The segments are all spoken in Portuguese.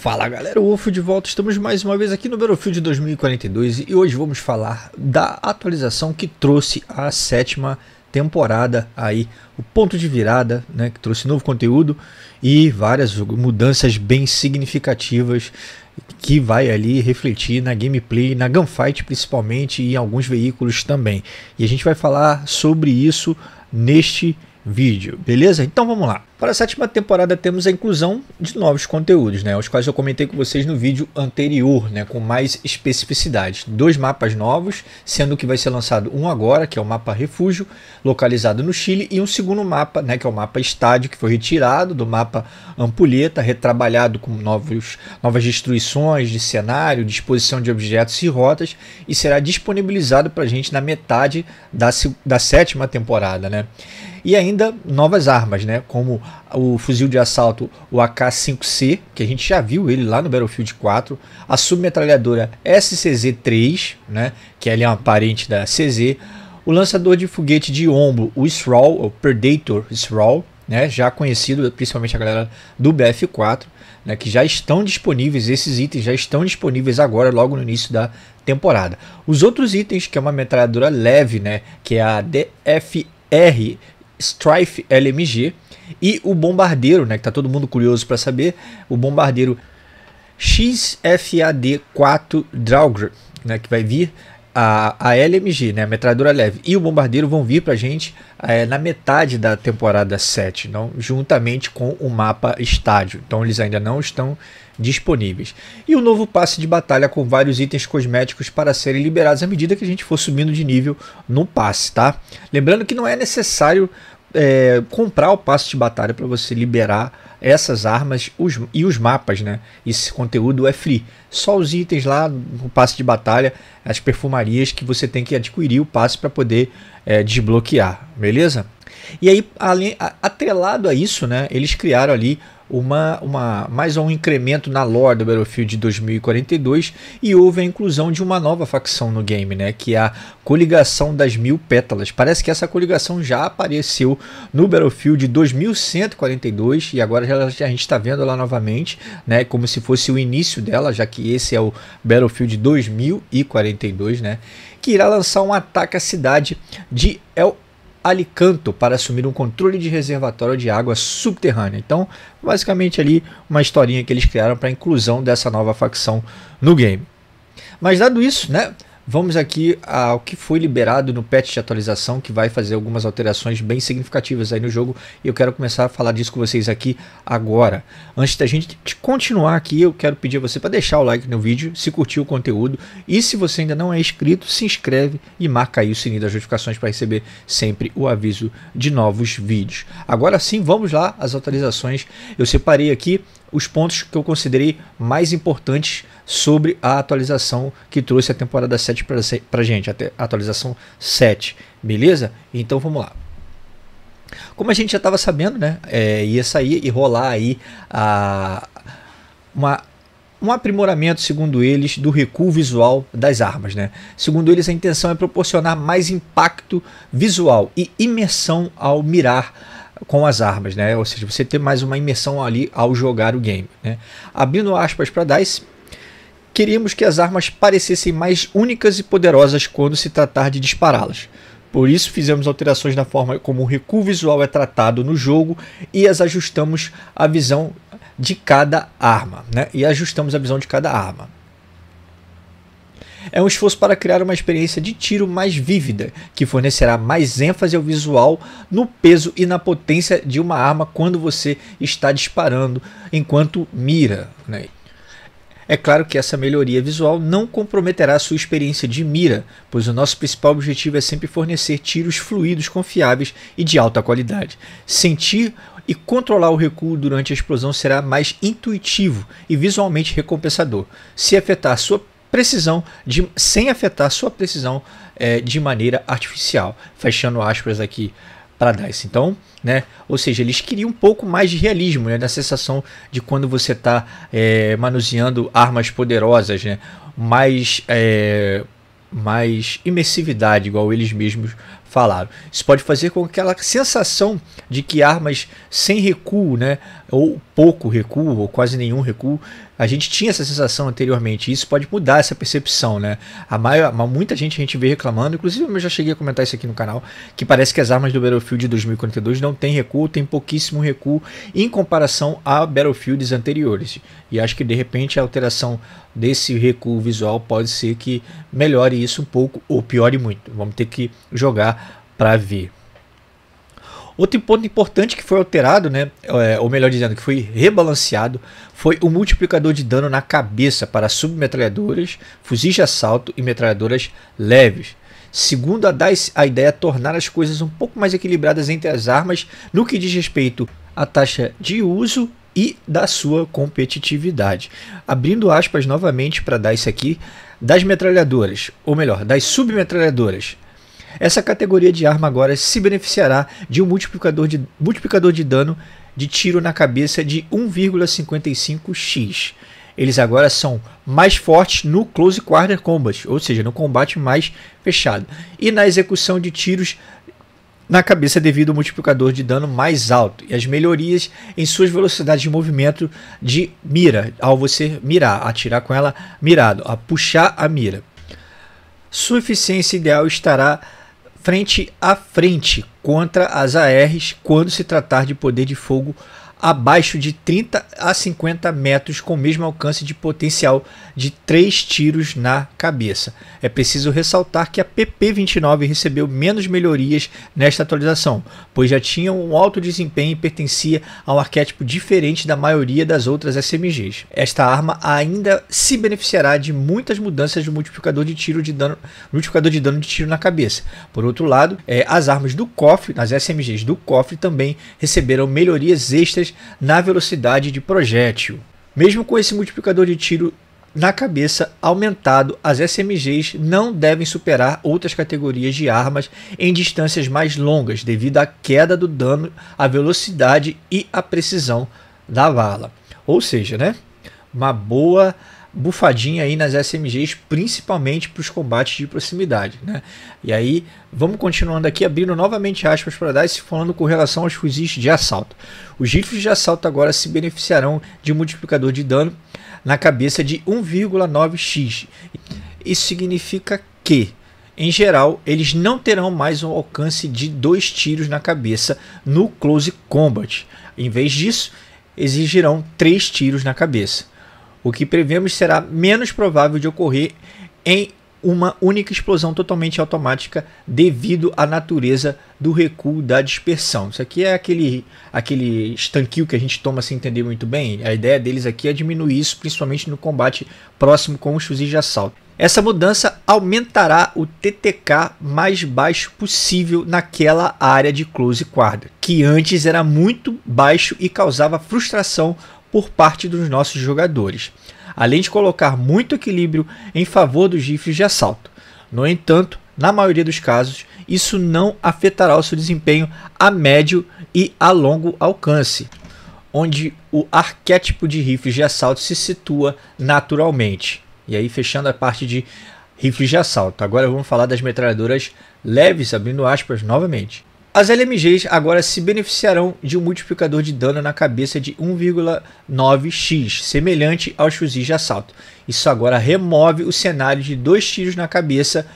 Fala galera, UFO de volta, estamos mais uma vez aqui no Battlefield 2042 e hoje vamos falar da atualização que trouxe a sétima temporada aí, o ponto de virada, né, que trouxe novo conteúdo e várias mudanças bem significativas que vai ali refletir na gameplay, na gunfight principalmente e em alguns veículos também. E a gente vai falar sobre isso neste vídeo, beleza? Então vamos lá. Para a sétima temporada temos a inclusão de novos conteúdos, né, os quais eu comentei com vocês no vídeo anterior, né, com mais especificidade. Dois mapas novos, sendo que vai ser lançado um agora, que é o mapa Refúgio, localizado no Chile, e um segundo mapa, né, que é o mapa Estádio, que foi retirado do mapa Ampulheta, retrabalhado com novos, novas destruições de cenário, disposição de objetos e rotas, e será disponibilizado para a gente na metade da, da sétima temporada, né? E ainda novas armas, né? Como o fuzil de assalto, o AK-5C, que a gente já viu ele lá no Battlefield 4, a submetralhadora SCZ-3, né, que ali é uma parente da CZ, o lançador de foguete de ombro, o SRAW, o Predator SRAW, né, já conhecido principalmente a galera do BF4, né, que já estão disponíveis, esses itens já estão disponíveis agora, logo no início da temporada. Os outros itens, que é uma metralhadora leve, né, que é a DFR Strife LMG, e o bombardeiro, né, que tá todo mundo curioso para saber, o bombardeiro XFAD-4 Draugr, né, que vai vir a, a LMG, né, a metralhadora leve, e o bombardeiro vão vir pra gente é, na metade da temporada 7, não, juntamente com o mapa estádio. Então eles ainda não estão disponíveis. E o novo passe de batalha com vários itens cosméticos para serem liberados à medida que a gente for subindo de nível no passe, tá? Lembrando que não é necessário é, comprar o passe de batalha para você liberar essas armas os, e os mapas, né? Esse conteúdo é free. Só os itens lá, do passe de batalha, as perfumarias que você tem que adquirir o passe para poder é, desbloquear, beleza? E aí, além, atrelado a isso, né? Eles criaram ali uma, uma, mais um incremento na lore do Battlefield 2042 e houve a inclusão de uma nova facção no game, né, que é a Coligação das Mil Pétalas. Parece que essa coligação já apareceu no Battlefield 2142 e agora já, a gente está vendo ela novamente, né, como se fosse o início dela, já que esse é o Battlefield 2042, né, que irá lançar um ataque à cidade de El Alicanto para assumir um controle de reservatório de água subterrânea. Então, basicamente ali uma historinha que eles criaram para a inclusão dessa nova facção no game. Mas dado isso, né, Vamos aqui ao que foi liberado no patch de atualização, que vai fazer algumas alterações bem significativas aí no jogo. E eu quero começar a falar disso com vocês aqui agora. Antes da gente continuar aqui, eu quero pedir a você para deixar o like no vídeo, se curtiu o conteúdo. E se você ainda não é inscrito, se inscreve e marca aí o sininho das notificações para receber sempre o aviso de novos vídeos. Agora sim, vamos lá às atualizações. Eu separei aqui os pontos que eu considerei mais importantes sobre a atualização que trouxe a temporada 7 para gente, até a atualização 7, beleza? Então vamos lá. Como a gente já estava sabendo, né, é, ia sair e rolar aí a, uma um aprimoramento, segundo eles, do recuo visual das armas. Né? Segundo eles, a intenção é proporcionar mais impacto visual e imersão ao mirar com as armas, né? Ou seja, você ter mais uma imersão ali ao jogar o game. Né? Abrindo aspas para DICE, queríamos que as armas parecessem mais únicas e poderosas quando se tratar de dispará-las. Por isso fizemos alterações na forma como o recuo visual é tratado no jogo e as ajustamos a visão de cada arma, né? E ajustamos a visão de cada arma é um esforço para criar uma experiência de tiro mais vívida, que fornecerá mais ênfase ao visual, no peso e na potência de uma arma quando você está disparando enquanto mira. Né? É claro que essa melhoria visual não comprometerá sua experiência de mira, pois o nosso principal objetivo é sempre fornecer tiros fluidos, confiáveis e de alta qualidade. Sentir e controlar o recuo durante a explosão será mais intuitivo e visualmente recompensador. Se afetar sua precisão de, sem afetar sua precisão é, de maneira artificial. Fechando aspas aqui para DICE. Então, né? Ou seja, eles queriam um pouco mais de realismo, né? Da sensação de quando você está é, manuseando armas poderosas, né? Mais, é, mais imersividade, igual eles mesmos falaram. Isso pode fazer com aquela sensação de que armas sem recuo, né, ou pouco recuo, ou quase nenhum recuo, a gente tinha essa sensação anteriormente. Isso pode mudar essa percepção, né? A maior, muita gente a gente vê reclamando, inclusive eu já cheguei a comentar isso aqui no canal, que parece que as armas do Battlefield 2042 não tem recuo, tem pouquíssimo recuo em comparação a Battlefields anteriores. E acho que de repente a alteração desse recuo visual, pode ser que melhore isso um pouco ou piore muito. Vamos ter que jogar para ver. Outro ponto importante que foi alterado, né, é, ou melhor dizendo, que foi rebalanceado, foi o multiplicador de dano na cabeça para submetralhadoras, fuzis de assalto e metralhadoras leves. Segundo a DICE, a ideia é tornar as coisas um pouco mais equilibradas entre as armas no que diz respeito à taxa de uso e da sua competitividade. Abrindo aspas novamente para dar isso aqui, das metralhadoras, ou melhor, das submetralhadoras. Essa categoria de arma agora se beneficiará de um multiplicador de, multiplicador de dano de tiro na cabeça de 1,55x. Eles agora são mais fortes no close quarter combat, ou seja, no combate mais fechado, e na execução de tiros na cabeça devido ao multiplicador de dano mais alto e as melhorias em suas velocidades de movimento de mira, ao você mirar, atirar com ela mirado, a puxar a mira. Sua eficiência ideal estará frente a frente contra as ARs quando se tratar de poder de fogo abaixo de 30 a 50 metros com o mesmo alcance de potencial de três tiros na cabeça. É preciso ressaltar que a PP29 recebeu menos melhorias nesta atualização, pois já tinha um alto desempenho e pertencia a um arquétipo diferente da maioria das outras SMGs. Esta arma ainda se beneficiará de muitas mudanças do multiplicador de tiro de dano, multiplicador de dano de tiro na cabeça. Por outro lado, é, as armas do cofre, as SMGs do cofre também receberam melhorias extras na velocidade de projétil. Mesmo com esse multiplicador de tiro na cabeça aumentado, as SMGs não devem superar outras categorias de armas em distâncias mais longas, devido à queda do dano, à velocidade e à precisão da bala. Ou seja, né? Uma boa bufadinha aí nas SMGs, principalmente para os combates de proximidade, né? E aí, vamos continuando aqui, abrindo novamente aspas para dar esse falando com relação aos fuzis de assalto. Os rifles de assalto agora se beneficiarão de multiplicador de dano na cabeça de 1,9x. Isso significa que, em geral, eles não terão mais um alcance de dois tiros na cabeça no Close Combat. Em vez disso, exigirão três tiros na cabeça. O que prevemos será menos provável de ocorrer em uma única explosão totalmente automática devido à natureza do recuo da dispersão. Isso aqui é aquele, aquele estanquio que a gente toma sem entender muito bem. A ideia deles aqui é diminuir isso, principalmente no combate próximo com os fuzis de assalto. Essa mudança aumentará o TTK mais baixo possível naquela área de close guard, que antes era muito baixo e causava frustração por parte dos nossos jogadores, além de colocar muito equilíbrio em favor dos rifles de assalto. No entanto, na maioria dos casos, isso não afetará o seu desempenho a médio e a longo alcance, onde o arquétipo de rifles de assalto se situa naturalmente. E aí, fechando a parte de rifles de assalto. Agora vamos falar das metralhadoras leves, abrindo aspas novamente. As LMGs agora se beneficiarão de um multiplicador de dano na cabeça de 1,9x, semelhante aos fuzis de assalto. Isso agora remove o cenário de dois tiros na cabeça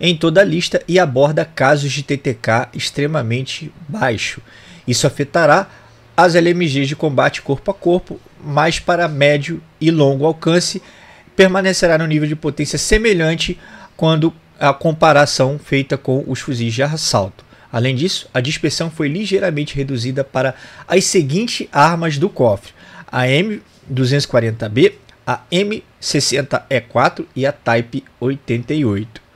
em toda a lista e aborda casos de TTK extremamente baixo. Isso afetará as LMGs de combate corpo a corpo, mas para médio e longo alcance permanecerá no nível de potência semelhante quando a comparação feita com os fuzis de assalto. Além disso, a dispersão foi ligeiramente reduzida para as seguintes armas do cofre: a M240B, a M60E4 e a Type 88.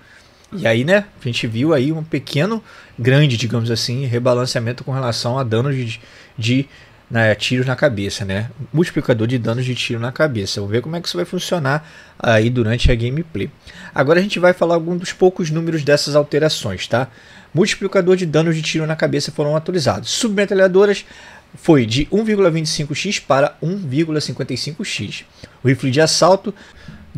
E aí, né, a gente viu aí um pequeno, grande, digamos assim, rebalanceamento com relação a danos de, de né, tiros na cabeça, né? Multiplicador de danos de tiro na cabeça. Vamos ver como é que isso vai funcionar aí durante a gameplay. Agora a gente vai falar alguns dos poucos números dessas alterações, tá? Multiplicador de danos de tiro na cabeça foram atualizados. Submetralhadoras foi de 1,25x para 1,55x. O rifle de assalto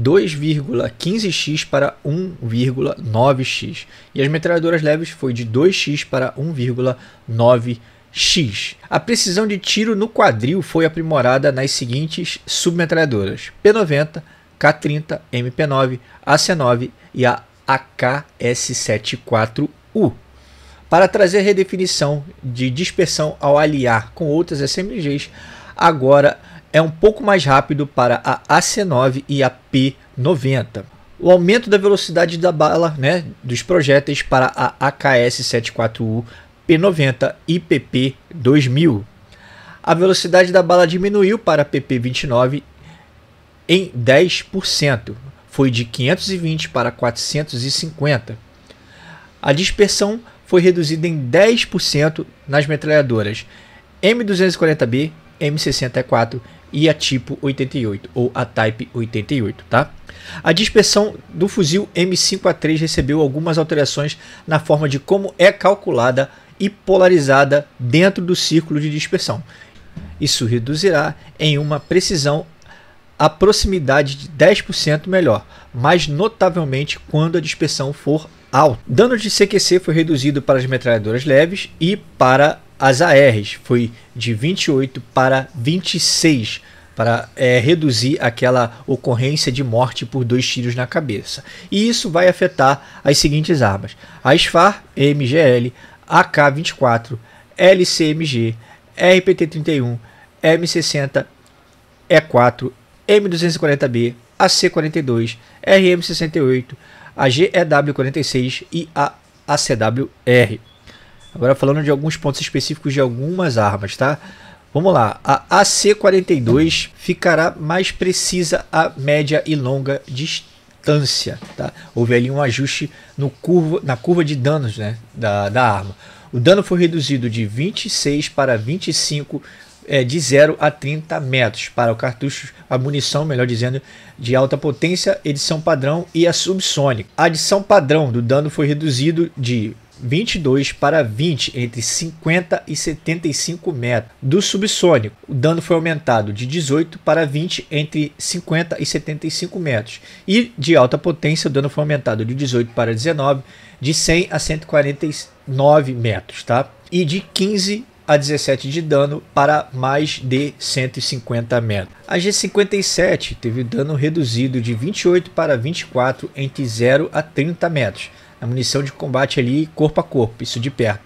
2,15x para 1,9x. E as metralhadoras leves foi de 2x para 1,9x. X. A precisão de tiro no quadril foi aprimorada nas seguintes submetralhadoras: P90, K30, MP9, AC9 e a aks 74 u Para trazer redefinição de dispersão ao aliar com outras SMGs, agora é um pouco mais rápido para a AC9 e a P90 o aumento da velocidade da bala né, dos projéteis para a AKS-74U P90 e PP2000. A velocidade da bala diminuiu para PP29 em 10%, foi de 520 para 450. A dispersão foi reduzida em 10% nas metralhadoras M240B, M64 e a tipo 88 ou a Type 88, tá? A dispersão do fuzil M5A3 recebeu algumas alterações na forma de como é calculada a e polarizada dentro do círculo de dispersão. Isso reduzirá em uma precisão a proximidade de 10% melhor, mas notavelmente quando a dispersão for alta. Dano de CQC foi reduzido para as metralhadoras leves e para as ARs, foi de 28 para 26 para é, reduzir aquela ocorrência de morte por dois tiros na cabeça. E isso vai afetar as seguintes armas: a SFAR, MGL, AK-24, LCMG, RPT-31, M60, E4, M240B, AC-42, RM-68, a GEW-46 e a ACWR. Agora falando de alguns pontos específicos de algumas armas, tá? Vamos lá, a AC-42 ficará mais precisa a média e longa distância distância. Tá? Houve ali um ajuste no curva, na curva de danos né, da, da arma. O dano foi reduzido de 26 para 25 é, de 0 a 30 metros para o cartucho, a munição, melhor dizendo, de alta potência, edição padrão e a subsônica. A adição padrão do dano foi reduzido de 22 para 20 entre 50 e 75 metros do subsônico. O dano foi aumentado de 18 para 20 entre 50 e 75 metros. E de alta potência, o dano foi aumentado de 18 para 19, de 100 a 149 metros, tá? E de 15 a 17 de dano para mais de 150 metros. A G57 teve dano reduzido de 28 para 24 entre 0 a 30 metros a munição de combate ali corpo a corpo, isso de perto.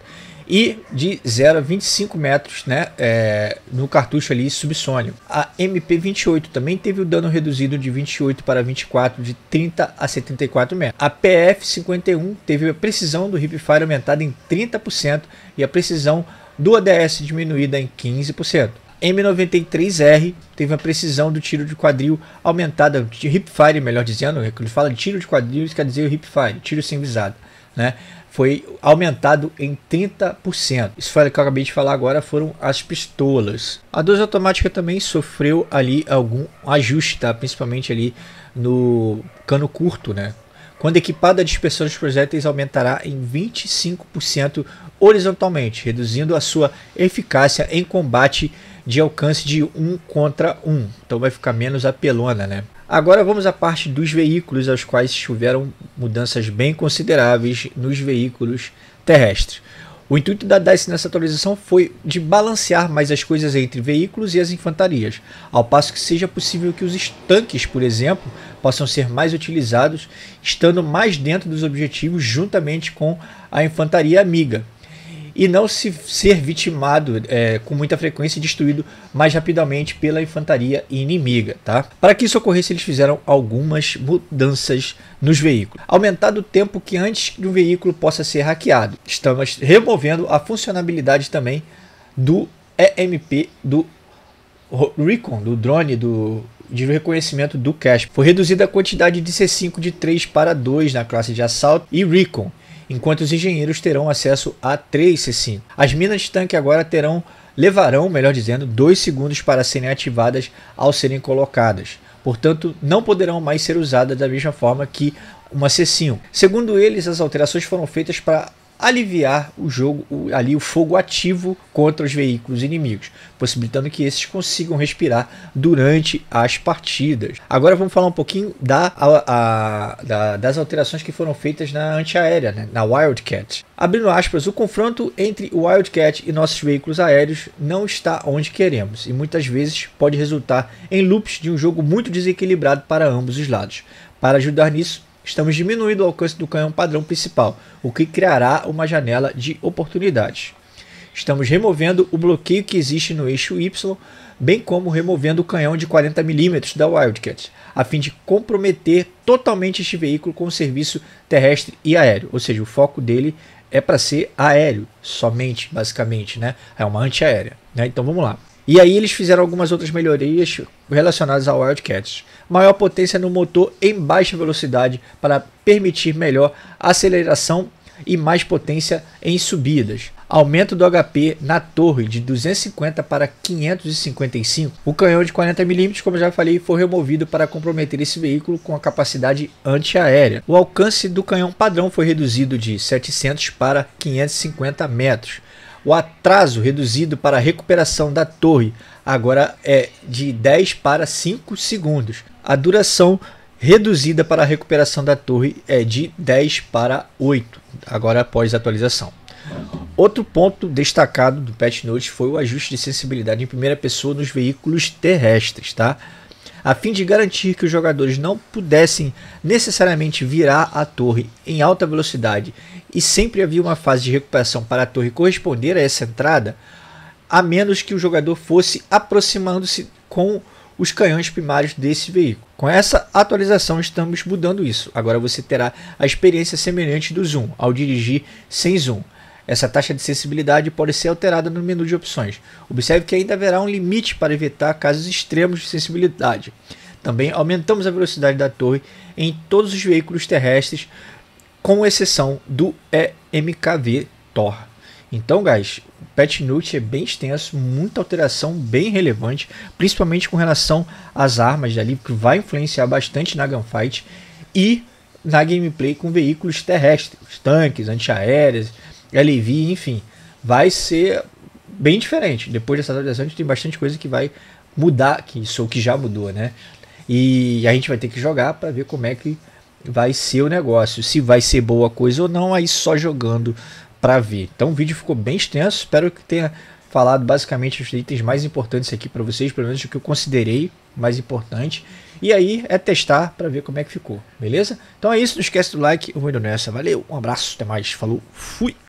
E de 0 a 25 metros né, é, no cartucho ali subsônio. A MP28 também teve o dano reduzido de 28 para 24, de 30 a 74 metros. A PF51 teve a precisão do hipfire aumentada em 30% e a precisão do ADS diminuída em 15%. M93R teve uma precisão do tiro de quadril aumentada, de hipfire, melhor dizendo, é quando ele fala de tiro de quadril, isso quer dizer hipfire, tiro sem visado, né? Foi aumentado em 30%. Isso foi o que eu acabei de falar agora, foram as pistolas. A 12 automática também sofreu ali algum ajuste, tá? Principalmente ali no cano curto, né? quando equipada a dispersão dos projéteis aumentará em 25% horizontalmente, reduzindo a sua eficácia em combate de alcance de 1 contra 1. Então vai ficar menos apelona, né? Agora vamos à parte dos veículos aos quais tiveram mudanças bem consideráveis nos veículos terrestres. O intuito da DICE nessa atualização foi de balancear mais as coisas entre veículos e as infantarias, ao passo que seja possível que os tanques, por exemplo, possam ser mais utilizados, estando mais dentro dos objetivos juntamente com a infantaria amiga, e não se ser vitimado é, com muita frequência e destruído mais rapidamente pela infantaria inimiga. Tá? Para que isso ocorresse, eles fizeram algumas mudanças nos veículos. Aumentado o tempo que antes que um veículo possa ser hackeado. Estamos removendo a funcionalidade também do EMP do Recon, do drone do de reconhecimento do cache. Foi reduzida a quantidade de C5 de 3 para 2 na classe de assalto e Recon enquanto os engenheiros terão acesso a 3 C5. As minas de tanque agora terão levarão, melhor dizendo, 2 segundos para serem ativadas ao serem colocadas. Portanto, não poderão mais ser usadas da mesma forma que uma C5. Segundo eles, as alterações foram feitas para aliviar o jogo, o, ali o fogo ativo contra os veículos inimigos, possibilitando que esses consigam respirar durante as partidas. Agora vamos falar um pouquinho da, a, a, da, das alterações que foram feitas na antiaérea, né, na Wildcat. Abrindo aspas, o confronto entre o Wildcat e nossos veículos aéreos não está onde queremos e muitas vezes pode resultar em loops de um jogo muito desequilibrado para ambos os lados. Para ajudar nisso, estamos diminuindo o alcance do canhão padrão principal, o que criará uma janela de oportunidades. Estamos removendo o bloqueio que existe no eixo Y, bem como removendo o canhão de 40 mm da Wildcat, a fim de comprometer totalmente este veículo com o serviço terrestre e aéreo, ou seja, o foco dele é para ser aéreo somente, basicamente, né? É uma antiaérea, né? Então vamos lá. E aí eles fizeram algumas outras melhorias relacionadas ao Wildcats. Maior potência no motor em baixa velocidade para permitir melhor aceleração e mais potência em subidas. Aumento do HP na torre de 250 para 555. O canhão de 40mm, como já falei, foi removido para comprometer esse veículo com a capacidade antiaérea. O alcance do canhão padrão foi reduzido de 700 para 550 metros. O atraso reduzido para a recuperação da torre agora é de 10 para 5 segundos. A duração reduzida para a recuperação da torre é de 10 para 8, agora após a atualização. Outro ponto destacado do patch note foi o ajuste de sensibilidade em primeira pessoa nos veículos terrestres, tá? A fim de garantir que os jogadores não pudessem necessariamente virar a torre em alta velocidade e sempre havia uma fase de recuperação para a torre corresponder a essa entrada, a menos que o jogador fosse aproximando-se com os canhões primários desse veículo. Com essa atualização estamos mudando isso. Agora você terá a experiência semelhante do zoom ao dirigir sem zoom. Essa taxa de sensibilidade pode ser alterada no menu de opções. Observe que ainda haverá um limite para evitar casos extremos de sensibilidade. Também aumentamos a velocidade da torre em todos os veículos terrestres com exceção do EMKV Tor. Então, guys, o patch note é bem extenso, muita alteração bem relevante, principalmente com relação às armas dali, que vai influenciar bastante na gunfight e na gameplay com veículos terrestres, tanques, antiaéreas, LV, enfim. Vai ser bem diferente. Depois dessa atualização, a gente tem bastante coisa que vai mudar, que isso que já mudou, né? E a gente vai ter que jogar para ver como é que vai ser o negócio. Se vai ser boa coisa ou não, aí só jogando para ver. Então o vídeo ficou bem extenso, espero que tenha falado basicamente os itens mais importantes aqui para vocês, pelo menos o que eu considerei mais importante. E aí é testar para ver como é que ficou, beleza? Então é isso, não esquece do like, eu vou indo nessa. É Valeu, um abraço, até mais, falou, fui!